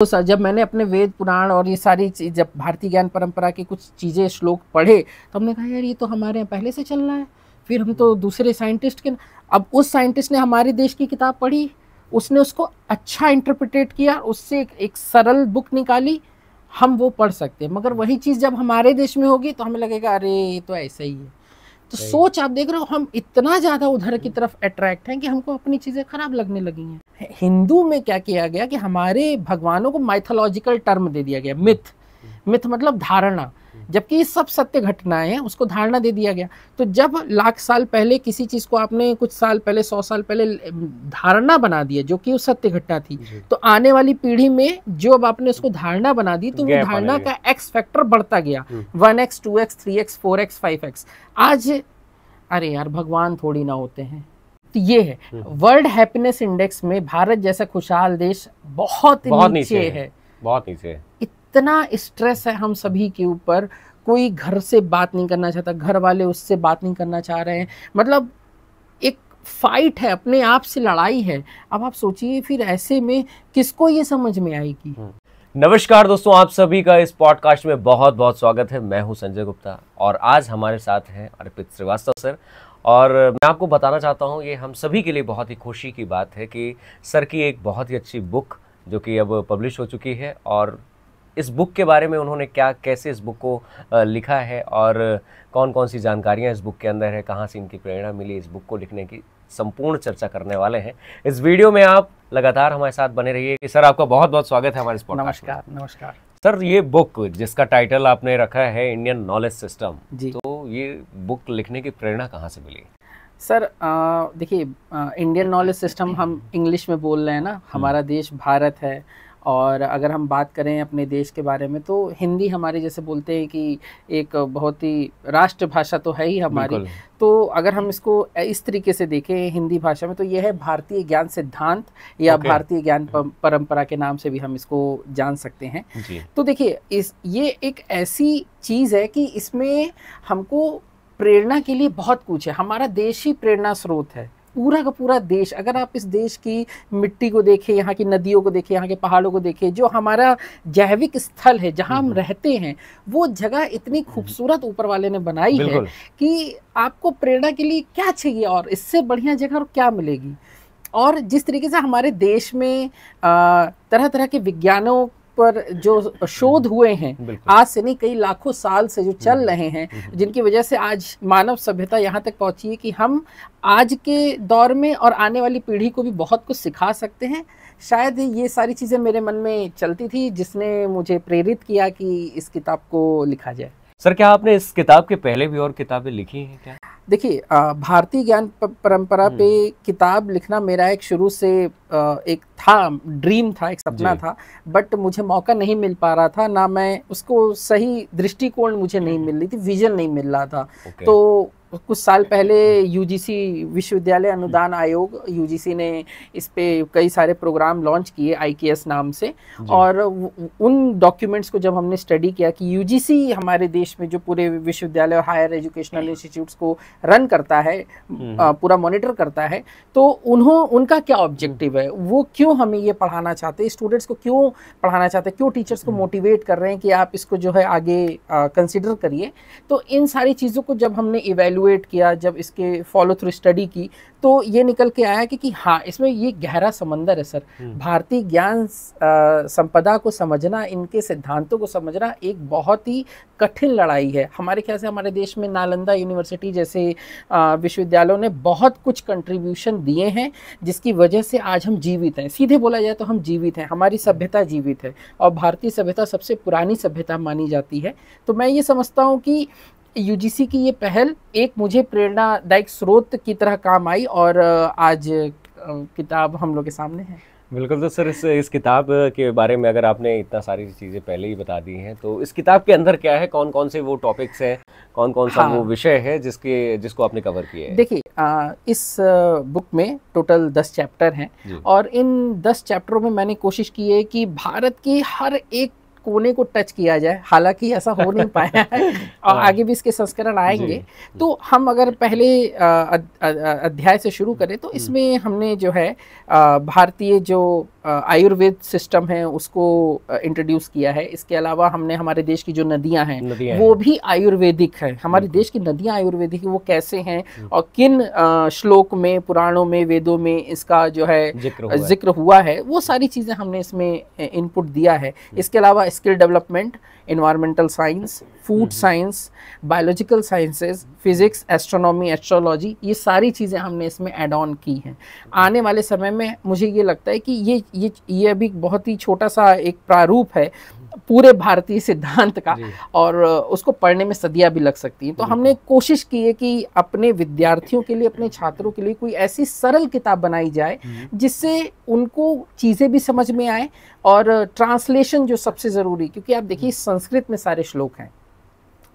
तो सर जब मैंने अपने वेद पुराण और ये सारी चीज जब भारतीय ज्ञान परंपरा के कुछ चीज़ें श्लोक पढ़े तो हमने कहा यार ये तो हमारे यहाँ पहले से चल रहा है फिर हम तो दूसरे साइंटिस्ट के अब उस साइंटिस्ट ने हमारे देश की किताब पढ़ी उसने उसको अच्छा इंटरप्रिटेट किया उससे एक, एक सरल बुक निकाली हम वो पढ़ सकते हैं मगर वही चीज़ जब हमारे देश में होगी तो हमें लगेगा अरे ये तो ऐसा ही है तो सोच आप देख रहे हो हम इतना ज्यादा उधर की तरफ अट्रैक्ट हैं कि हमको अपनी चीजें खराब लगने लगी हैं हिंदू में क्या किया गया कि हमारे भगवानों को माइथोलॉजिकल टर्म दे दिया गया मिथ हम्म। मिथ मतलब धारणा जबकि ये सब सत्य घटनाएं हैं उसको धारणा दे दिया गया तो जब लाख साल पहले किसी चीज़ को आपने कुछ साल पहले सौ साल पहले धारणा बना दिया जो कि वो सत्य घटना थी तो आने वाली पीढ़ी में जो अब आपने उसको धारणा बना दी तो वो धारणा का एक्स फैक्टर बढ़ता गया hmm. One X two X three X four X five X आज अरे यार भगवान थोड़ी ना होते हैं तो ये है हम्म। वर्ल्ड हैप्पीनेस इंडेक्स में भारत जैसा खुशहाल देश बहुत, नीचे है बहुत नीचे है इतना स्ट्रेस है हम सभी के ऊपर कोई घर से बात नहीं करना चाहता घर वाले उससे बात नहीं करना चाह रहे हैं मतलब एक फाइट है अपने आप से लड़ाई है अब आप सोचिए फिर ऐसे में किसको ये समझ में आएगी हम्म। नमस्कार दोस्तों आप सभी का इस पॉडकास्ट में बहुत बहुत स्वागत है मैं हूं संजय गुप्ता और आज हमारे साथ हैं अर्पित श्रीवास्तव सर और मैं आपको बताना चाहता हूं ये हम सभी के लिए बहुत ही खुशी की बात है कि सर की एक बहुत ही अच्छी बुक जो कि अब पब्लिश हो चुकी है और इस बुक के बारे में उन्होंने क्या कैसे इस बुक को लिखा है और कौन कौन सी जानकारियाँ इस बुक के अंदर है कहाँ से इनकी प्रेरणा मिली इस बुक को लिखने की संपूर्ण चर्चा करने वाले हैं इस वीडियो में आप लगातार हमारे साथ बने रहिए सर आपका बहुत बहुत स्वागत है हमारे नमस्कार नमस्कार सर ये बुक जिसका टाइटल आपने रखा है इंडियन नॉलेज सिस्टम जी तो ये बुक लिखने की प्रेरणा कहाँ से मिली सर देखिए इंडियन नॉलेज सिस्टम हम इंग्लिश में बोल रहे हैं ना हमारा हम्म। देश भारत है और अगर हम बात करें अपने देश के बारे में तो हिंदी हमारे जैसे बोलते हैं कि एक बहुत ही राष्ट्रभाषा तो है ही हमारी तो अगर हम इसको इस तरीके से देखें हिंदी भाषा में तो यह है भारतीय ज्ञान सिद्धांत या okay. भारतीय ज्ञान परंपरा के नाम से भी हम इसको जान सकते हैं तो देखिए इस ये एक ऐसी चीज़ है कि इसमें हमको प्रेरणा के लिए बहुत कुछ है हमारा देश ही प्रेरणा स्रोत है पूरा का पूरा देश अगर आप इस देश की मिट्टी को देखें यहाँ की नदियों को देखें यहाँ के पहाड़ों को देखें जो हमारा जैविक स्थल है जहाँ हम रहते हैं वो जगह इतनी खूबसूरत ऊपर वाले ने बनाई है कि आपको प्रेरणा के लिए क्या चाहिए और इससे बढ़िया जगह और क्या मिलेगी और जिस तरीके से हमारे देश में तरह तरह के विज्ञानों पर जो शोध हम्म। हुए हैं आज से नहीं कई लाखों साल से जो चल हम्म। रहे हैं हम्म। जिनकी वजह से आज मानव सभ्यता यहाँ तक पहुँची है कि हम आज के दौर में और आने वाली पीढ़ी को भी बहुत कुछ सिखा सकते हैं शायद ये सारी चीज़ें मेरे मन में चलती थी जिसने मुझे प्रेरित किया कि इस किताब को लिखा जाए सर क्या आपने इस किताब के पहले भी और किताबें लिखी हैं क्या देखिए भारतीय ज्ञान परंपरा पे हम्म। किताब लिखना मेरा एक शुरू से एक था ड्रीम था एक सपना था बट मुझे मौका नहीं मिल पा रहा था ना मैं उसको सही दृष्टिकोण मुझे नहीं हम्म। मिल रही थी विजन नहीं मिल रहा था तो कुछ साल पहले यूजीसी विश्वविद्यालय अनुदान आयोग यूजीसी ने इस पे कई सारे प्रोग्राम लॉन्च किए आईकेएस नाम से और उन डॉक्यूमेंट्स को जब हमने स्टडी किया कि यूजीसी हमारे देश में जो पूरे विश्वविद्यालय और हायर एजुकेशनल इंस्टीट्यूट्स को रन करता है पूरा मॉनिटर करता है तो उन्हों उनका क्या ऑब्जेक्टिव हम्म। है वो क्यों हमें ये पढ़ाना चाहते हैं स्टूडेंट्स को क्यों पढ़ाना चाहते हैं क्यों टीचर्स को हम्म। मोटिवेट कर रहे हैं कि आप इसको जो है आगे कंसिडर करिए तो इन सारी चीज़ों को जब हमने इवेल्यू इवेलुएट किया जब इसके फॉलो थ्रू स्टडी की तो ये निकल के आया कि, कि हाँ इसमें ये गहरा समंदर है सर हम्म। भारतीय ज्ञान संपदा को समझना इनके सिद्धांतों को समझना एक बहुत ही कठिन लड़ाई है हमारे ख्याल से हमारे देश में नालंदा यूनिवर्सिटी जैसे विश्वविद्यालयों ने बहुत कुछ कंट्रीब्यूशन दिए हैं जिसकी वजह से आज हम जीवित हैं सीधे बोला जाए तो हम जीवित हैं हमारी सभ्यता जीवित है और भारतीय सभ्यता सबसे पुरानी सभ्यता मानी जाती है तो मैं ये समझता हूँ कि यूजीसी की ये पहल एक मुझे प्रेरणादायक स्रोत की तरह काम आई और आज किताब हम लोग के सामने है बिल्कुल तो सर इस इस किताब के बारे में अगर आपने इतना सारी चीज़ें पहले ही बता दी हैं तो इस किताब के अंदर क्या है कौन कौन से वो टॉपिक्स हैं कौन कौन सा हाँ। वो विषय है जिसके जिसको आपने कवर किया है देखिए इस बुक में टोटल दस चैप्टर हैं और इन दस चैप्टरों में मैंने कोशिश की है कि भारत की हर एक कोने को टच किया जाए हालांकि ऐसा हो नहीं पाया है और हाँ। आगे भी इसके संस्करण आएंगे तो हम अगर पहले अध्याय से शुरू करें तो हम्म। इसमें हमने जो है भारतीय जो आयुर्वेद सिस्टम है उसको इंट्रोड्यूस किया है इसके अलावा हमने हमारे देश की जो नदियां हैं वो है। भी आयुर्वेदिक है हमारे देश की नदियां आयुर्वेदिक वो कैसे हैं हम्म। और किन श्लोक में पुराणों में वेदों में इसका जो है जिक्र हुआ है वो सारी चीज़ें हमने इसमें इनपुट दिया है हम्म। इसके अलावा skill development environmental science, food science, biological sciences, physics, astronomy, astrology ये सारी चीज़ें हमने इसमें एड ऑन की हैं आने वाले समय में मुझे ये लगता है कि ये ये ये अभी बहुत ही छोटा सा एक प्रारूप है पूरे भारतीय सिद्धांत का और उसको पढ़ने में सदियाँ भी लग सकती हैं तो हमने कोशिश की है कि अपने विद्यार्थियों के लिए अपने छात्रों के लिए कोई ऐसी सरल किताब बनाई जाए हम्म। जिससे उनको चीज़ें भी समझ में आए और ट्रांसलेशन जो सबसे ज़रूरी क्योंकि आप देखिए हम्म। संस्कृत में सारे श्लोक हैं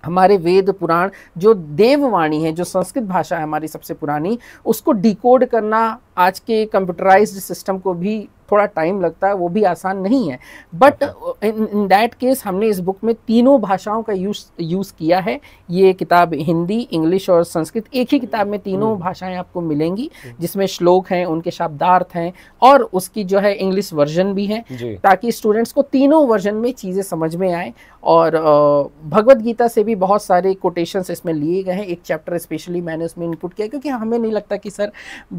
हमारे वेद पुराण जो देववाणी है जो संस्कृत भाषा है हमारी सबसे पुरानी उसको डिकोड करना आज के कंप्यूटराइज्ड सिस्टम को भी थोड़ा टाइम लगता है वो भी आसान नहीं है बट इन दैट केस हमने इस बुक में तीनों भाषाओं का यूज यूज़ किया है ये किताब हिंदी इंग्लिश और संस्कृत एक ही किताब में तीनों hmm. भाषाएं आपको मिलेंगी hmm. जिसमें श्लोक हैं उनके शब्दार्थ हैं और उसकी जो है इंग्लिश वर्जन भी है ताकि स्टूडेंट्स को तीनों वर्जन में चीज़ें समझ में आए और भगवत गीता से भी बहुत सारे कोटेशंस इसमें लिए गए हैं एक चैप्टर स्पेशली मैंने उसमें इनपुट किया क्योंकि हमें नहीं लगता कि सर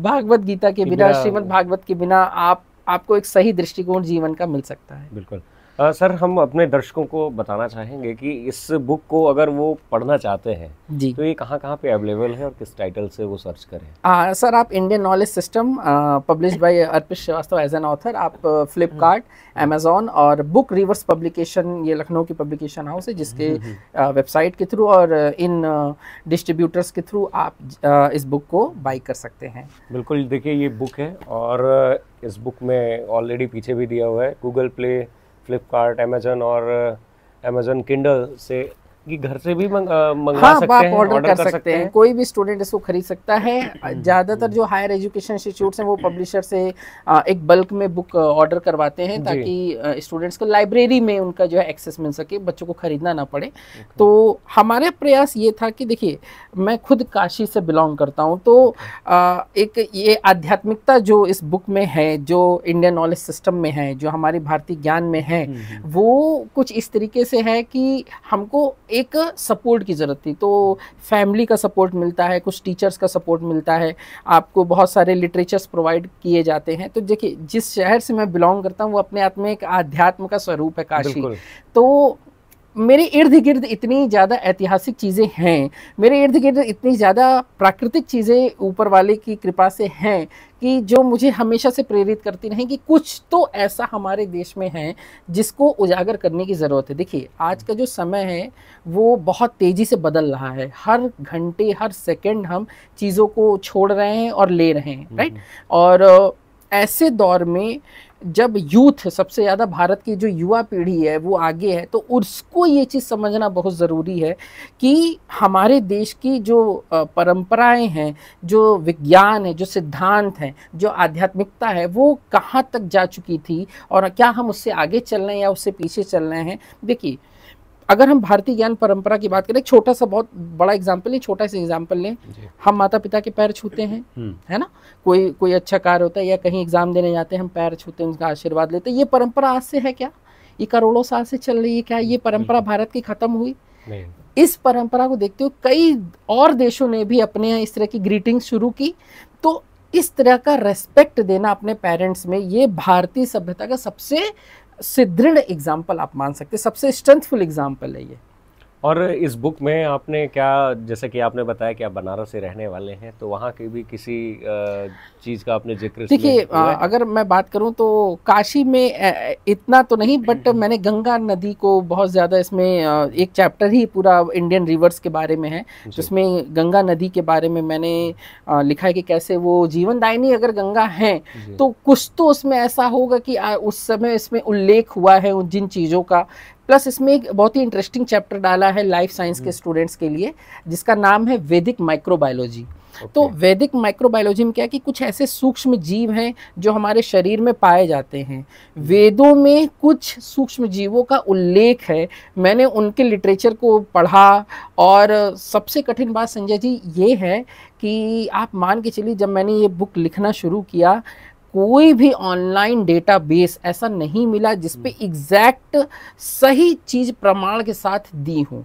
भागवत गीता के बिना श्रीमद भागवत के बिना आप आपको एक सही दृष्टिकोण जीवन का मिल सकता है बिल्कुल आ, सर हम अपने दर्शकों को बताना चाहेंगे कि इस बुक को अगर वो पढ़ना चाहते हैं जी तो ये कहाँ कहाँ पे अवेलेबल है और किस टाइटल से वो सर्च करें आ, सर आप Indian knowledge system publish by Arpit Srivastava as an author आप फ्लिपकार्ट हम्म, हम्म। अमेजोन और बुक रिवर्स पब्लिकेशन ये लखनऊ की पब्लिकेशन हाउस है जिसके वेबसाइट हम्म, के थ्रू और इन डिस्ट्रीब्यूटर्स के थ्रू आप इस बुक को बाई कर सकते हैं बिल्कुल देखिए ये बुक है और इस बुक में ऑलरेडी पीछे भी दिया हुआ है गूगल प्ले फ्लिपकार्ट अमेज़न और अमेज़न किंडल से कि घर से भी मंग, मंगा हाँ, सकते हैं ऑर्डर कर, कर सकते, सकते हैं कोई भी स्टूडेंट इसको खरीद सकता है ज़्यादातर जो हायर एजुकेशन इंस्टीट्यूट हैं वो पब्लिशर से एक बल्क में बुक ऑर्डर करवाते हैं ताकि स्टूडेंट्स को लाइब्रेरी में उनका जो है एक्सेस मिल सके बच्चों को खरीदना ना पड़े तो हमारा प्रयास ये था कि देखिए मैं खुद काशी से बिलोंग करता हूँ तो एक ये आध्यात्मिकता जो इस बुक में है जो इंडियन नॉलेज सिस्टम में है जो हमारी भारतीय ज्ञान में है हम्म, हम्म। वो कुछ इस तरीके से है कि हमको एक सपोर्ट की ज़रूरत थी तो फैमिली का सपोर्ट मिलता है कुछ टीचर्स का सपोर्ट मिलता है आपको बहुत सारे लिटरेचर्स प्रोवाइड किए जाते हैं तो देखिए जिस शहर से मैं बिलोंग करता हूँ वो अपने आप में एक आध्यात्म का स्वरूप है काशी तो मेरे इर्द गिर्द इतनी ज़्यादा ऐतिहासिक चीज़ें हैं मेरे इर्द गिर्द इतनी ज़्यादा प्राकृतिक चीज़ें ऊपर वाले की कृपा से हैं कि जो मुझे हमेशा से प्रेरित करती रहें कि कुछ तो ऐसा हमारे देश में है जिसको उजागर करने की ज़रूरत है देखिए आज का जो समय है वो बहुत तेज़ी से बदल रहा है हर घंटे हर सेकेंड हम चीज़ों को छोड़ रहे हैं और ले रहे हैं हम्म, राइट हम्म। और ऐसे दौर में जब यूथ सबसे ज़्यादा भारत की जो युवा पीढ़ी है वो आगे है तो उसको ये चीज़ समझना बहुत ज़रूरी है कि हमारे देश की जो परंपराएं हैं जो विज्ञान है जो सिद्धांत हैं जो आध्यात्मिकता है वो कहाँ तक जा चुकी थी और क्या हम उससे आगे चल रहे हैं या उससे पीछे चल रहे हैं देखिए अगर हम भारतीय ज्ञान परंपरा की बात करें छोटा सा बहुत बड़ा एग्जाम्पल नहीं छोटा सा एग्जाम्पल लें हम माता पिता के पैर छूते हैं हम्म। है ना कोई कोई अच्छा कार्य होता है या कहीं एग्जाम देने जाते हैं हम पैर छूते हैं उनका आशीर्वाद लेते हैं ये परंपरा आज से है क्या ये करोड़ों साल से चल रही है क्या ये परंपरा हम्म। भारत की खत्म हुई इस परंपरा को देखते हुए कई और देशों ने भी अपने इस तरह की ग्रीटिंग शुरू की तो इस तरह का रेस्पेक्ट देना अपने पेरेंट्स में ये भारतीय सभ्यता का सबसे से दृढ़ एग्जाम्पल आप मान सकते हैं सबसे स्ट्रेंथफुल एग्जाम्पल है ये और इस बुक में आपने क्या जैसे कि आपने बताया कि आप बनारस से रहने वाले हैं तो वहाँ की भी किसी चीज़ का आपने जिक्र देखिए अगर मैं बात करूँ तो काशी में इतना तो नहीं हम्म, बट हम्म। मैंने गंगा नदी को बहुत ज़्यादा इसमें एक चैप्टर ही पूरा इंडियन रिवर्स के बारे में है जिसमें गंगा नदी के बारे में मैंने लिखा है कि कैसे वो जीवनदायिनी अगर गंगा है तो कुछ तो उसमें ऐसा होगा कि उस समय इसमें उल्लेख हुआ है जिन चीज़ों का प्लस इसमें एक बहुत ही इंटरेस्टिंग चैप्टर डाला है लाइफ साइंस के स्टूडेंट्स हम्म। के लिए जिसका नाम है वैदिक माइक्रोबायोलॉजी Okay. तो वैदिक माइक्रोबायोलॉजी में क्या है कि कुछ ऐसे सूक्ष्म जीव हैं जो हमारे शरीर में पाए जाते हैं हम्म। वेदों में कुछ सूक्ष्म जीवों का उल्लेख है मैंने उनके लिटरेचर को पढ़ा और सबसे कठिन बात संजय जी ये है कि आप मान के चलिए जब मैंने ये बुक लिखना शुरू किया कोई भी ऑनलाइन डेटाबेस ऐसा नहीं मिला जिसपे एग्जैक्ट हम्म। सही चीज़ प्रमाण के साथ दी हो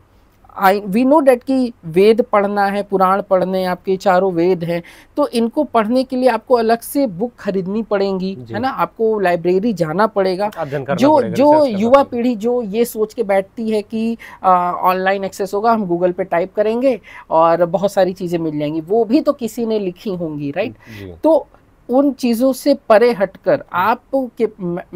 आई वी नो डेट कि वेद पढ़ना है पुराण पढ़ने आपके चारों वेद हैं तो इनको पढ़ने के लिए आपको अलग से बुक खरीदनी पड़ेगी है ना आपको लाइब्रेरी जाना पड़ेगा जो जो युवा पीढ़ी जो ये सोच के बैठती है कि ऑनलाइन एक्सेस होगा हम गूगल पे टाइप करेंगे और बहुत सारी चीज़ें मिल जाएंगी वो भी तो किसी ने लिखी होंगी राइट तो उन चीज़ों से परे हटकर आप के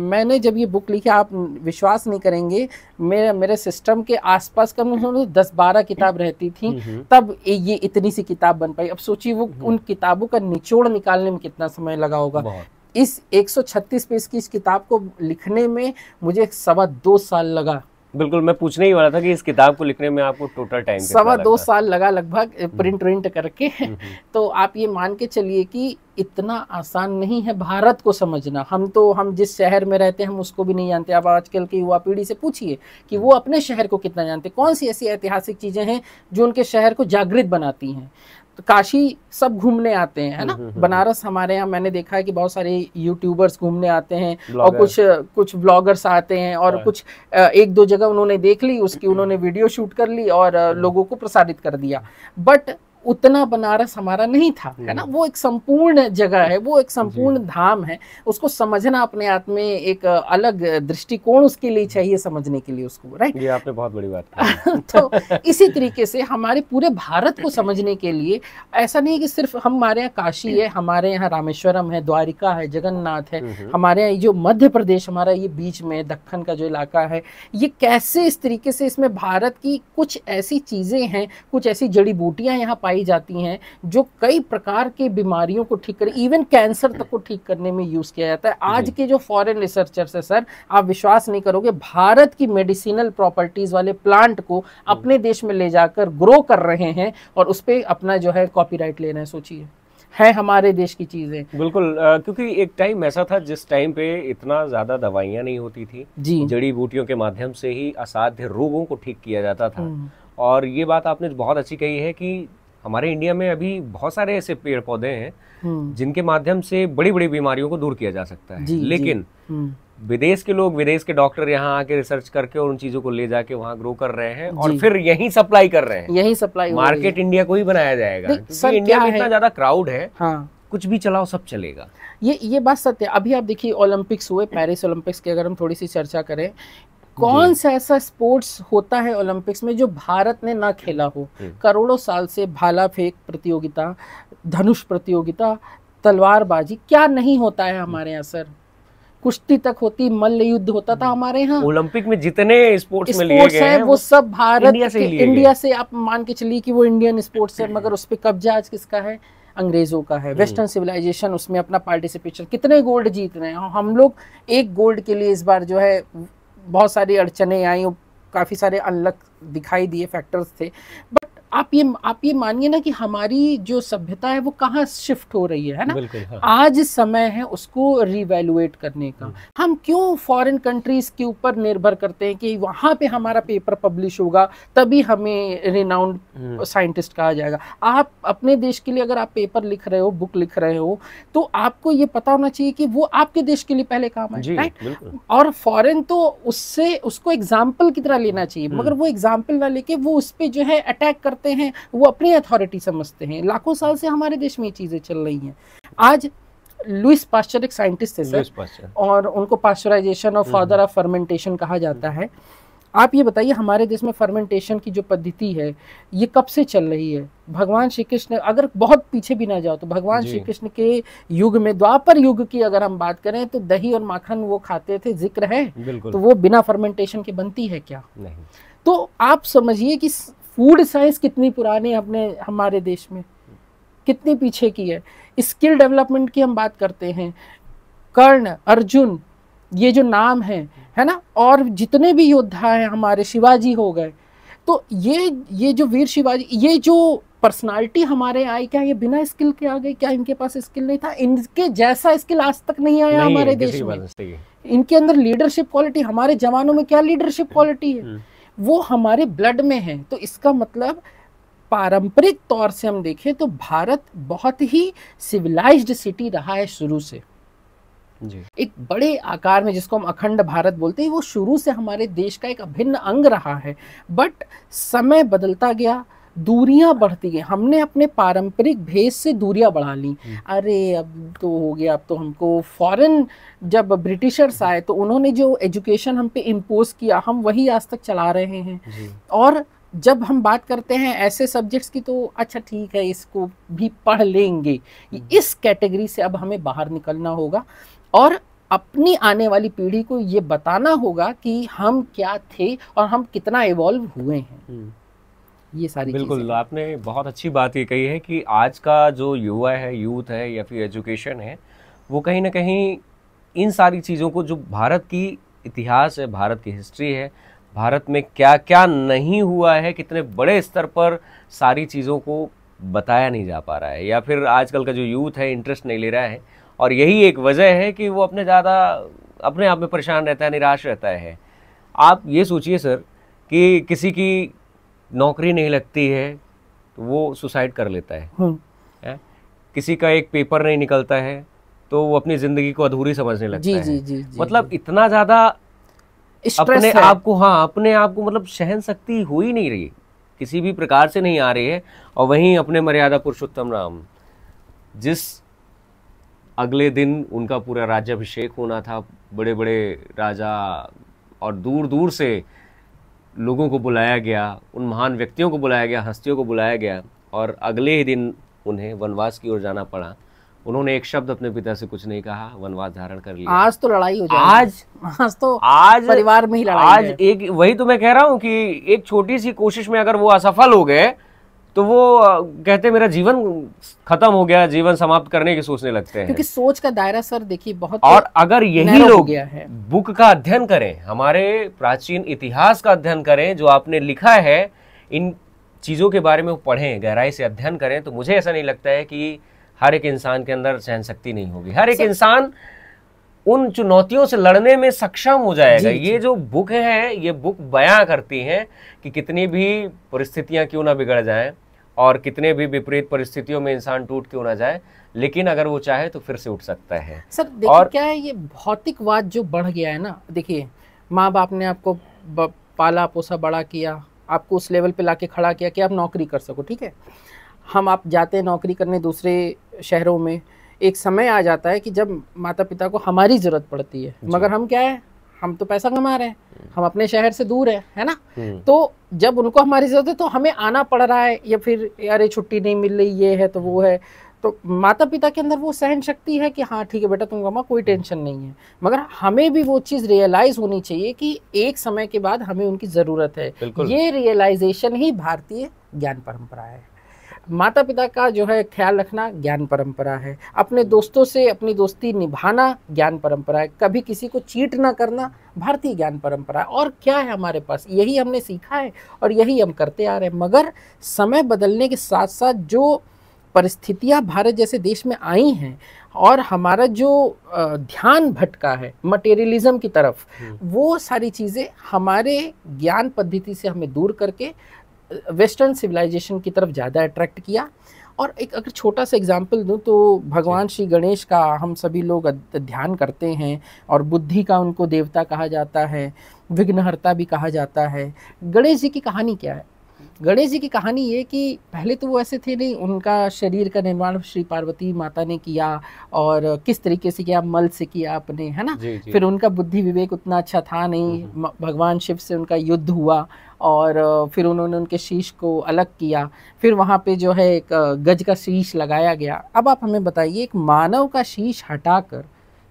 मैंने जब ये बुक लिखी आप विश्वास नहीं करेंगे मेरे मेरे सिस्टम के आसपास कम से कम दस बारह किताब रहती थी हम्म, हम्म। तब ये इतनी सी किताब बन पाई अब सोचिए वो हम्म। उन किताबों का निचोड़ निकालने में कितना समय लगा होगा इस 136 पेज की इस किताब को लिखने में मुझे सवा दो साल लगा बिल्कुल मैं पूछने ही वाला था कि इस किताब को लिखने में आपको टोटल टाइम सवा दो साल लगा लगभग प्रिंट हम्म। विंट करके हम्म, हम्म। तो आप ये मान के चलिए कि इतना आसान नहीं है भारत को समझना हम तो हम जिस शहर में रहते हैं हम उसको भी नहीं जानते आप आजकल की युवा पीढ़ी से पूछिए कि वो अपने शहर को कितना जानते कौन सी ऐसी ऐतिहासिक चीज़ें हैं जो उनके शहर को जागृत बनाती हैं काशी सब घूमने आते हैं है ना हम्म, हम्म, हम्म। बनारस हमारे यहाँ मैंने देखा है कि बहुत सारे यूट्यूबर्स घूमने आते हैं और कुछ कुछ ब्लॉगर्स आते हैं और हाँ। कुछ एक दो जगह उन्होंने देख ली उसकी उन्होंने वीडियो शूट कर ली और हाँ। लोगों को प्रसारित कर दिया बट उतना बनारस हमारा नहीं था है ना वो एक संपूर्ण जगह है वो एक संपूर्ण धाम है उसको समझना अपने आप में एक अलग दृष्टिकोण उसके लिए चाहिए समझने के लिए उसको राइट ये आपने बहुत बड़ी बात तो इसी तरीके से हमारे पूरे भारत को समझने के लिए ऐसा नहीं कि सिर्फ हमारे यहाँ काशी है हमारे यहाँ रामेश्वरम है द्वारिका है जगन्नाथ है हम्म, हम्म। हमारे यहाँ जो मध्य प्रदेश हमारा ये बीच में दखन का जो इलाका है ये कैसे इस तरीके से इसमें भारत की कुछ ऐसी चीज़ें हैं कुछ ऐसी जड़ी बूटियां यहाँ पाई पाई जाती हैं जो कई प्रकार के बीमारियों को ठीक कर इवन कैंसर तक को ठीक करने में यूज किया जाता है आज के जो फॉरेन रिसर्चर्स है सर आप विश्वास नहीं करोगे भारत की मेडिसिनल प्रॉपर्टीज वाले प्लांट को अपने देश में ले जाकर ग्रो कर रहे हैं और उस पर अपना जो है कॉपी ले रहे हैं सोचिए है हमारे देश की चीजें बिल्कुल आ, क्योंकि एक टाइम ऐसा था जिस टाइम पे इतना ज्यादा दवाइयां नहीं होती थी जी जड़ी बूटियों के माध्यम से ही असाध्य रोगों को ठीक किया जाता था हम्म। और ये बात आपने बहुत अच्छी कही है कि हमारे इंडिया में अभी बहुत सारे ऐसे पेड़ पौधे हैं हम्म। जिनके माध्यम से बड़ी बड़ी बीमारियों को दूर किया जा सकता है लेकिन हम्म। विदेश के लोग विदेश के डॉक्टर यहाँ आके रिसर्च करके और उन चीजों को ले जाके वहाँ ग्रो कर रहे हैं और फिर यही सप्लाई कर रहे हैं यही सप्लाई मार्केट इंडिया को ही बनाया जाएगा इंडिया में इतना ज्यादा क्राउड है हाँ। कुछ भी चलाओ सब चलेगा ये ये बात सत्य है अभी आप देखिए ओलंपिक्स हुए पेरिस ओलंपिक्स की अगर हम थोड़ी सी चर्चा करें कौन सा ऐसा स्पोर्ट्स होता है ओलंपिक्स में जो भारत ने ना खेला हो हम्म। करोड़ों साल से भाला फेंक प्रतियोगिता धनुष प्रतियोगिता तलवारबाजी क्या नहीं होता है हमारे यहाँ सर कुश्ती तक होती मल्ल युद्ध होता था हम्म। हमारे यहाँ ओलंपिक में जितने स्पोर्ट्स में लिए गए हैं वो सब भारत इंडिया से, के, इंडिया से आप मान के चलिए कि वो इंडियन स्पोर्ट्स है मगर उस पर कब्जा आज किसका है अंग्रेजों का है हम्म। वेस्टर्न सिविलाइजेशन उसमें अपना पार्टिसिपेशन कितने गोल्ड जीत रहे हैं हम लोग एक गोल्ड के लिए इस बार जो है बहुत सारी अड़चने आई काफ़ी सारे अनलक दिखाई दिए फैक्टर्स थे आप ये आप ये मानिए ना कि हमारी जो सभ्यता है वो कहाँ शिफ्ट हो रही है ना हाँ। आज समय है उसको रिवेलुएट करने का हम्म। हम क्यों फॉरेन कंट्रीज के ऊपर निर्भर करते हैं कि वहाँ पे हमारा पेपर पब्लिश होगा तभी हमें रिनाउंड साइंटिस्ट हम्म। कहा जाएगा आप अपने देश के लिए अगर आप पेपर लिख रहे हो बुक लिख रहे हो तो आपको ये पता होना चाहिए कि वो आपके देश के लिए पहले काम आए राइट और फॉरेन तो उससे उसको एग्जाम्पल की तरह लेना चाहिए हम्म। मगर वो एग्जाम्पल ना लेके वो उस पर जो है अटैक कर करते हैं वो अपनी अथॉरिटी समझते हैं लाखों साल से हमारे देश में ये चीज़ें चल रही हैं आज लुइस पास्चर एक साइंटिस्ट थे सर और उनको पास्चराइजेशन और फादर ऑफ फर्मेंटेशन हम्म, हम्म। कहा जाता है आप ये बताइए हमारे देश में फर्मेंटेशन की जो पद्धति है ये कब से चल रही है भगवान श्री कृष्ण अगर बहुत पीछे भी ना जाओ तो भगवान श्री कृष्ण के युग में द्वापर युग की अगर हम बात करें तो दही और माखन वो खाते थे जिक्र है तो वो बिना फर्मेंटेशन के बनती है क्या नहीं तो आप समझिए कि फूड साइंस कितनी पुरानी है अपने हमारे देश में कितनी पीछे की है स्किल डेवलपमेंट की हम बात करते हैं कर्ण अर्जुन ये जो नाम है है ना और जितने भी योद्धा हैं हमारे शिवाजी हो गए तो ये ये जो वीर शिवाजी ये जो पर्सनालिटी हमारे आई क्या ये बिना स्किल के आ गए क्या इनके पास स्किल नहीं था इनके जैसा स्किल आज तक नहीं आया नहीं, हमारे देश में इनके अंदर लीडरशिप क्वालिटी हमारे जवानों में क्या लीडरशिप क्वालिटी है हम्म। वो हमारे ब्लड में है तो इसका मतलब पारंपरिक तौर से हम देखें तो भारत बहुत ही सिविलाइज्ड सिटी रहा है शुरू से जी। एक बड़े आकार में जिसको हम अखंड भारत बोलते हैं वो शुरू से हमारे देश का एक अभिन्न अंग रहा है बट समय बदलता गया दूरियां बढ़ती गई हमने अपने पारंपरिक भेद से दूरियां बढ़ा ली हम्म। अरे अब तो हो गया अब तो हमको फॉरेन जब ब्रिटिशर्स आए तो उन्होंने जो एजुकेशन हम पे इम्पोज किया हम वही आज तक चला रहे हैं और जब हम बात करते हैं ऐसे सब्जेक्ट्स की तो अच्छा ठीक है इसको भी पढ़ लेंगे हम्म। इस कैटेगरी से अब हमें बाहर निकलना होगा और अपनी आने वाली पीढ़ी को ये बताना होगा कि हम क्या थे और हम कितना इवॉल्व हुए हैं हम्म। ये सारी बिल्कुल आपने बहुत अच्छी बात ये कही है कि आज का जो युवा है यूथ है या फिर एजुकेशन है वो कहीं ना कहीं इन सारी चीज़ों को जो भारत की इतिहास है भारत की हिस्ट्री है भारत में क्या क्या नहीं हुआ है कितने बड़े स्तर पर सारी चीज़ों को बताया नहीं जा पा रहा है या फिर आजकल का जो यूथ है इंटरेस्ट नहीं ले रहा है और यही एक वजह है कि वो अपने ज़्यादा अपने आप में परेशान रहता है निराश रहता है आप ये सोचिए सर कि किसी की नौकरी नहीं लगती है तो वो सुसाइड कर लेता हम्म। है, किसी का एक पेपर नहीं निकलता है तो वो अपनी जिंदगी को अधूरी समझने लगता जी, है जी, जी, जी, मतलब जी. इतना ज्यादा अपने आप को हाँ अपने आप को मतलब सहन शक्ति हो ही नहीं रही किसी भी प्रकार से नहीं आ रही है और वहीं अपने मर्यादा पुरुषोत्तम राम जिस अगले दिन उनका पूरा राज्यभिषेक होना था बड़े बड़े राजा और दूर दूर से लोगों को बुलाया गया उन महान व्यक्तियों को बुलाया गया हस्तियों को बुलाया गया और अगले ही दिन उन्हें वनवास की ओर जाना पड़ा उन्होंने एक शब्द अपने पिता से कुछ नहीं कहा वनवास धारण कर लिया आज तो लड़ाई हो आज आज तो आज परिवार में ही लड़ाई आज एक वही तो मैं कह रहा हूँ कि एक छोटी सी कोशिश में अगर वो असफल हो गए तो वो कहते मेरा जीवन खत्म हो गया जीवन समाप्त करने की सोचने लगते हैं क्योंकि सोच का दायरा सर देखिए बहुत और अगर यही लोग बुक का अध्ययन करें हमारे प्राचीन इतिहास का अध्ययन करें जो आपने लिखा है इन चीज़ों के बारे में वो पढ़ें गहराई से अध्ययन करें तो मुझे ऐसा नहीं लगता है कि हर एक इंसान के अंदर सहन शक्ति नहीं होगी हर एक इंसान उन चुनौतियों से लड़ने में सक्षम हो जाएगा जी, ये जो बुक है ये बुक बयां करती है कि कितनी भी परिस्थितियां क्यों ना बिगड़ जाएं और कितने भी विपरीत परिस्थितियों में इंसान टूट क्यों ना जाए लेकिन अगर वो चाहे तो फिर से उठ सकता है सर देखिए और क्या है ये भौतिकवाद जो बढ़ गया है ना देखिए माँ बाप ने आपको पाला पोसा बड़ा किया आपको उस लेवल पे लाके खड़ा किया कि आप नौकरी कर सको ठीक है हम आप जाते हैं नौकरी करने दूसरे शहरों में एक समय आ जाता है कि जब माता पिता को हमारी ज़रूरत पड़ती है मगर हम क्या है हम तो पैसा कमा रहे हैं हम अपने शहर से दूर है है ना हम्म। तो जब उनको हमारी जरूरत है तो हमें आना पड़ रहा है या फिर अरे छुट्टी नहीं मिल रही ये है तो वो है तो माता पिता के अंदर वो सहन शक्ति है कि हाँ ठीक है बेटा तुम कमा कोई हम्म। टेंशन नहीं है मगर हमें भी वो चीज़ रियलाइज होनी चाहिए कि एक समय के बाद हमें उनकी ज़रूरत है ये रियलाइजेशन ही भारतीय ज्ञान परंपरा है माता पिता का जो है ख्याल रखना ज्ञान परंपरा है अपने दोस्तों से अपनी दोस्ती निभाना ज्ञान परंपरा है कभी किसी को चीट ना करना भारतीय ज्ञान परंपरा है और क्या है हमारे पास यही हमने सीखा है और यही हम करते आ रहे हैं मगर समय बदलने के साथ साथ जो परिस्थितियाँ भारत जैसे देश में आई हैं और हमारा जो ध्यान भटका है मटेरियलिज्म की तरफ वो सारी चीज़ें हमारे ज्ञान पद्धति से हमें दूर करके वेस्टर्न सिविलाइजेशन की तरफ ज़्यादा अट्रैक्ट किया और एक अगर छोटा सा एग्जाम्पल दूँ तो भगवान श्री गणेश का हम सभी लोग ध्यान करते हैं और बुद्धि का उनको देवता कहा जाता है विघ्नहर्ता भी कहा जाता है गणेश जी की कहानी क्या है गणेश जी की कहानी ये कि पहले तो वो ऐसे थे नहीं उनका शरीर का निर्माण श्री पार्वती माता ने किया और किस तरीके से किया मल से किया अपने है ना जी, जी। फिर उनका बुद्धि विवेक उतना अच्छा था नहीं हम्म, हम्म। भगवान शिव से उनका युद्ध हुआ और फिर उन्होंने उनके शीश को अलग किया फिर वहाँ पे जो है एक गज का शीश लगाया गया अब आप हमें बताइए एक मानव का शीश हटाकर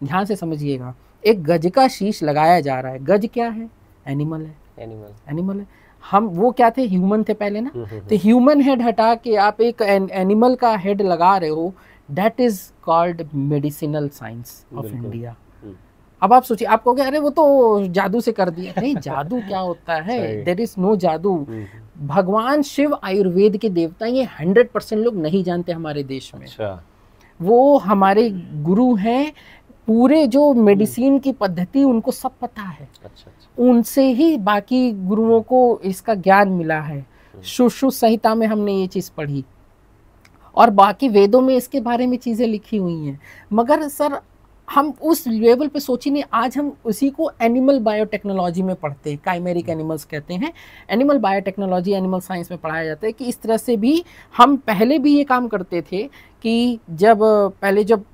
ध्यान से समझिएगा एक गज का शीश लगाया जा रहा है गज क्या है एनिमल है एनिमल एनिमल है हम वो क्या थे ह्यूमन थे पहले ना हम्म, हम्म, तो ह्यूमन हेड हटा के आप एक एन, एनिमल का हेड लगा रहे हो that is called medicinal science of India अब आप सोचिए आप कहोगे अरे वो तो जादू से कर दिया नहीं जादू क्या होता है देर इज नो जादू हम्म। भगवान शिव आयुर्वेद के देवता ये हंड्रेड परसेंट लोग नहीं जानते हमारे देश में अच्छा। वो हमारे गुरु हैं पूरे जो मेडिसिन की पद्धति उनको सब पता है अच्छा, अच्छा। उनसे ही बाकी गुरुओं को इसका ज्ञान मिला है सुश्रु हम्म। संहिता में हमने ये चीज़ पढ़ी और बाकी वेदों में इसके बारे में चीज़ें लिखी हुई हैं मगर सर हम उस लेवल पे सोची नहीं आज हम उसी को एनिमल बायोटेक्नोलॉजी में पढ़ते हैं काइमेरिक एनिमल्स कहते हैं एनिमल बायोटेक्नोलॉजी एनिमल साइंस में पढ़ाया जाता है कि इस तरह से भी हम पहले भी ये काम करते थे कि जब पहले जब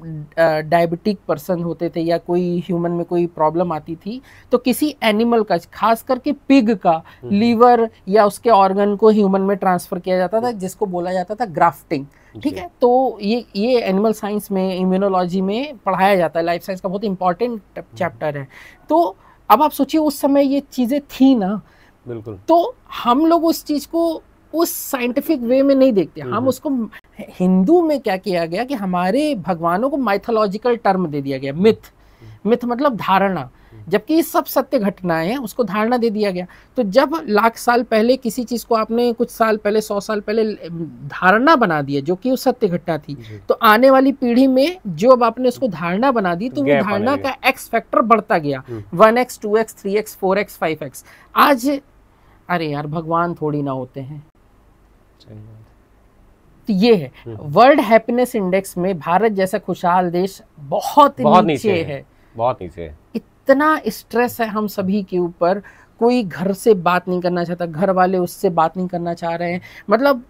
डायबिटिक पर्सन होते थे या कोई ह्यूमन में कोई प्रॉब्लम आती थी तो किसी एनिमल का खास करके पिग का लीवर हम्म। या उसके ऑर्गन को ह्यूमन में ट्रांसफ़र किया जाता था जिसको बोला जाता था ग्राफ्टिंग ठीक है तो ये ये एनिमल साइंस में इम्यूनोलॉजी में पढ़ाया जाता है लाइफ साइंस का बहुत इंपॉर्टेंट चैप्टर है तो अब आप सोचिए उस समय ये चीज़ें थी ना बिल्कुल तो हम लोग उस चीज़ को उस साइंटिफिक वे में नहीं देखते हम उसको हिंदू में क्या किया गया कि हमारे भगवानों को माइथोलॉजिकल टर्म दे दिया गया मिथ मिथ मतलब धारणा जबकि ये सब सत्य घटनाएं हैं उसको धारणा दे दिया गया तो जब लाख साल पहले किसी चीज़ को आपने कुछ साल पहले सौ साल पहले धारणा बना दिया जो कि वो सत्य घटना थी तो आने वाली पीढ़ी में जो अब आपने उसको धारणा बना दी तो वो धारणा का एक्स फैक्टर बढ़ता गया hmm. One X two X three X four X five X आज अरे यार भगवान थोड़ी ना होते हैं तो ये है वर्ल्ड हैप्पीनेस इंडेक्स में भारत जैसा खुशहाल देश बहुत, बहुत नीचे, नीचे है, है। बहुत नीचे इतना स्ट्रेस है हम सभी के ऊपर कोई घर से बात नहीं करना चाहता घर वाले उससे बात नहीं करना चाह रहे हैं मतलब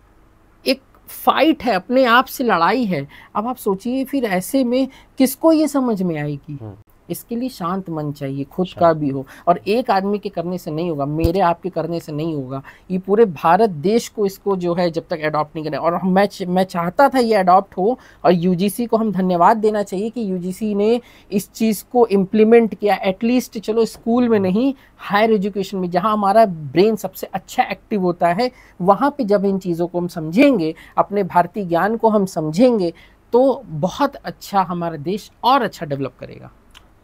एक फाइट है अपने आप से लड़ाई है अब आप सोचिए फिर ऐसे में किसको ये समझ में आएगी हम्म। इसके लिए शांत मन चाहिए खुद का भी हो और एक आदमी के करने से नहीं होगा मेरे आपके करने से नहीं होगा ये पूरे भारत देश को इसको जो है जब तक अडॉप्ट नहीं करें और मैं मैं चाहता था ये अडॉप्ट हो और यू को हम धन्यवाद देना चाहिए कि यू ने इस चीज़ को इम्प्लीमेंट किया एटलीस्ट चलो स्कूल में नहीं हायर एजुकेशन में जहाँ हमारा ब्रेन सबसे अच्छा एक्टिव होता है वहाँ पर जब इन चीज़ों को हम समझेंगे अपने भारतीय ज्ञान को हम समझेंगे तो बहुत अच्छा हमारा देश और अच्छा डेवलप करेगा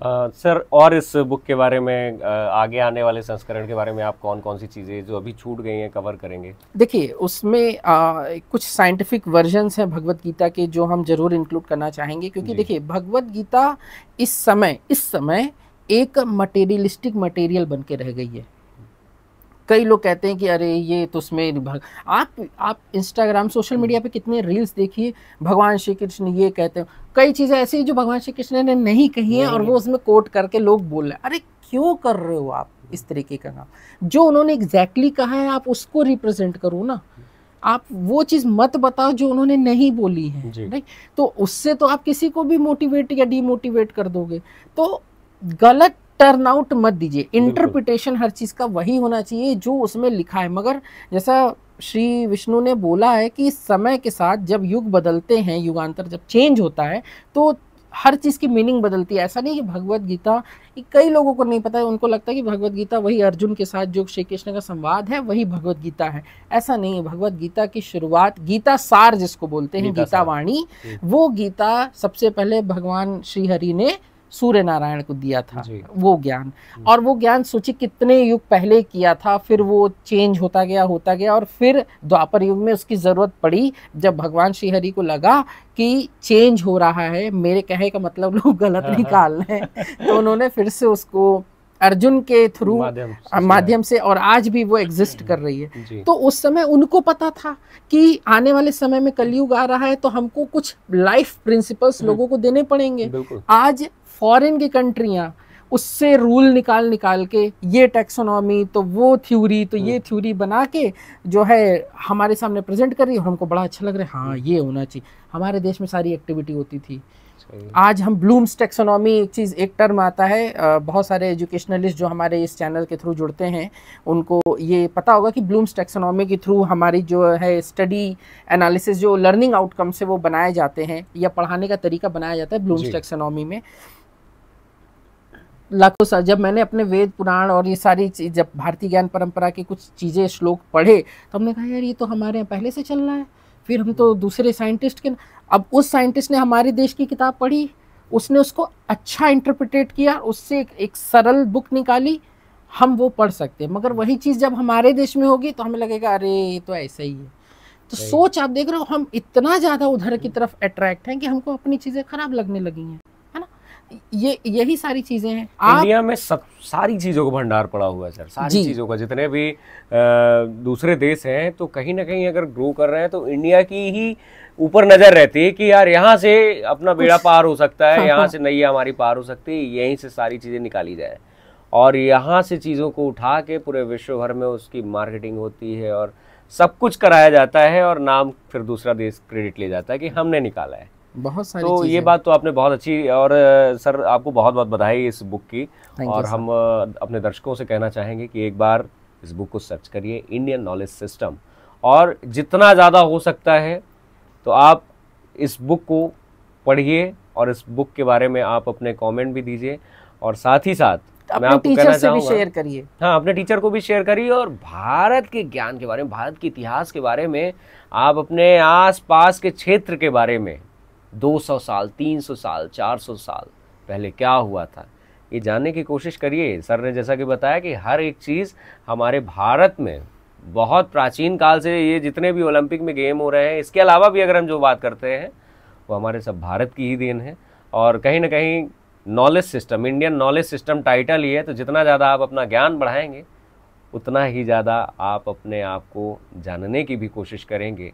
सर और इस बुक के बारे में आगे आने वाले संस्करण के बारे में आप कौन कौन सी चीज़ें जो अभी छूट गई हैं कवर करेंगे देखिए उसमें आ, कुछ साइंटिफिक वर्जन्स हैं भगवत गीता के जो हम जरूर इंक्लूड करना चाहेंगे क्योंकि देखिए भगवत गीता इस समय इस समय एक मटेरियलिस्टिक मटेरियल बन के रह गई है कई लोग कहते हैं कि अरे ये तो उसमें आप आप इंस्टाग्राम सोशल मीडिया पे कितने रील्स देखिए भगवान श्री कृष्ण ये कहते हैं कई चीज़ें ऐसी जो भगवान श्री कृष्ण ने नहीं कही हैं और वो उसमें कोट करके लोग बोल रहे हैं अरे क्यों कर रहे हो आप इस तरीके का काम जो उन्होंने एग्जैक्टली exactly कहा है आप उसको रिप्रेजेंट करो ना आप वो चीज़ मत बताओ जो उन्होंने नहीं बोली है नहीं तो उससे तो आप किसी को भी मोटिवेट या डीमोटिवेट कर दोगे तो गलत टर्न आउट मत दीजिए इंटरप्रिटेशन हर चीज़ का वही होना चाहिए जो उसमें लिखा है मगर जैसा श्री विष्णु ने बोला है कि समय के साथ जब युग बदलते हैं युगांतर जब चेंज होता है तो हर चीज़ की मीनिंग बदलती है ऐसा नहीं कि भगवत गीता कई लोगों को नहीं पता है उनको लगता है कि भगवत गीता वही अर्जुन के साथ जो श्री कृष्ण का संवाद है वही भगवत गीता है ऐसा नहीं है भगवत गीता की शुरुआत गीता सार जिसको बोलते हैं गीता वाणी हम्म। वो गीता सबसे पहले भगवान श्री हरि ने सूर्य नारायण को दिया था वो ज्ञान और वो ज्ञान सोचिए कितने युग पहले किया था फिर वो चेंज होता गया होता गया और फिर द्वापर युग में उसकी ज़रूरत पड़ी जब भगवान श्रीहरि को लगा कि चेंज हो रहा है मेरे कहे का मतलब लोग गलत हाँ, हाँ। निकाल रहे हैं तो उन्होंने फिर से उसको अर्जुन के थ्रू माध्यम से और आज भी वो एग्जिस्ट कर रही है तो उस समय उनको पता था कि आने वाले समय में कलयुग आ रहा है तो हमको कुछ लाइफ प्रिंसिपल्स हम्म। लोगों को देने पड़ेंगे आज फॉरेन की कंट्रियाँ उससे रूल निकाल निकाल के ये टैक्सोनॉमी तो वो थ्योरी तो ये थ्योरी हम्म। बना के जो है हमारे सामने प्रेजेंट कर रही है और हमको बड़ा अच्छा लग रहा है हाँ हम्म। ये होना चाहिए हमारे देश में सारी एक्टिविटी होती थी आज हम ब्लूम्स टेक्सोनॉमी एक चीज़ एक टर्म आता है बहुत सारे एजुकेशनलिस्ट जो हमारे इस चैनल के थ्रू जुड़ते हैं उनको ये पता होगा कि ब्लूम्स टेक्सोनॉमी के थ्रू हमारी जो है स्टडी एनालिसिस जो लर्निंग आउटकम से वो बनाए जाते हैं या पढ़ाने का तरीका बनाया जाता है ब्लूम्स टेक्सोनॉमी में लाखों साल जब मैंने अपने वेद पुराण और ये सारी चीज जब भारतीय ज्ञान परंपरा के कुछ चीज़ें श्लोक पढ़े तो हमने कहा यार ये तो हमारे यहाँ पहले से चल रहा है फिर हम तो दूसरे साइंटिस्ट के अब उस साइंटिस्ट ने हमारे देश की किताब पढ़ी उसने उसको अच्छा इंटरप्रिटेट किया उससे एक, एक सरल बुक निकाली हम वो पढ़ सकते हैं मगर वही चीज़ जब हमारे देश में होगी तो हमें लगेगा अरे ये तो ऐसा ही है तो सोच आप देख रहे हो हम इतना ज़्यादा उधर की तरफ अट्रैक्ट हैं कि हमको अपनी चीज़ें खराब लगने लगी हैं ये यही सारी चीजें हैं आप... इंडिया में सब सारी चीजों का भंडार पड़ा हुआ है सर सारी चीजों का जितने भी आ, दूसरे देश हैं तो कहीं ना कहीं अगर ग्रो कर रहे हैं तो इंडिया की ही ऊपर नजर रहती है कि यार यहाँ से अपना बेड़ा पार हो सकता है हाँ, यहाँ हाँ। से नैया हमारी पार हो सकती है यहीं से सारी चीजें निकाली जाए और यहाँ से चीज़ों को उठा के पूरे विश्व भर में उसकी मार्केटिंग होती है और सब कुछ कराया जाता है और नाम फिर दूसरा देश क्रेडिट ले जाता है कि हमने निकाला है बहुत सारी तो ये बात तो आपने बहुत अच्छी और सर आपको बहुत बहुत बधाई इस बुक की और हम अपने दर्शकों से कहना चाहेंगे कि एक बार इस बुक को सर्च करिए इंडियन नॉलेज सिस्टम और जितना ज़्यादा हो सकता है तो आप इस बुक को पढ़िए और इस बुक के बारे में आप अपने कमेंट भी दीजिए और साथ ही साथ तो अपने मैं टीचर से भी शेयर करिए हाँ अपने टीचर को भी शेयर करिए और भारत के ज्ञान के बारे में भारत के इतिहास के बारे में आप अपने आसपास के क्षेत्र के बारे में 200 साल 300 साल 400 साल पहले क्या हुआ था ये जानने की कोशिश करिए सर ने जैसा कि बताया कि हर एक चीज़ हमारे भारत में बहुत प्राचीन काल से ये जितने भी ओलंपिक में गेम हो रहे हैं इसके अलावा भी अगर हम जो बात करते हैं वो हमारे सब भारत की ही देन है और कहीं ना कहीं knowledge system Indian knowledge system title ही है तो जितना ज़्यादा आप अपना ज्ञान बढ़ाएंगे उतना ही ज़्यादा आप अपने आप को जानने की भी कोशिश करेंगे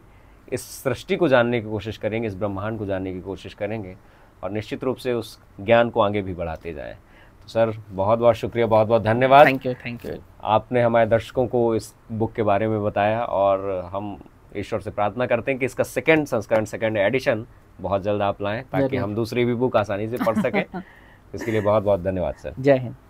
इस सृष्टि को जानने की कोशिश करेंगे इस ब्रह्मांड को जानने की कोशिश करेंगे और निश्चित रूप से उस ज्ञान को आगे भी बढ़ाते जाएँ तो सर बहुत बहुत शुक्रिया बहुत बहुत धन्यवाद थैंक यू थैंक यू आपने हमारे दर्शकों को इस बुक के बारे में बताया और हम ईश्वर से प्रार्थना करते हैं कि इसका सेकेंड संस्करण सेकेंड एडिशन बहुत जल्द आप लाएँ ताकि हम दूसरी भी बुक आसानी से पढ़ सकें इसके लिए बहुत बहुत धन्यवाद सर जय हिंद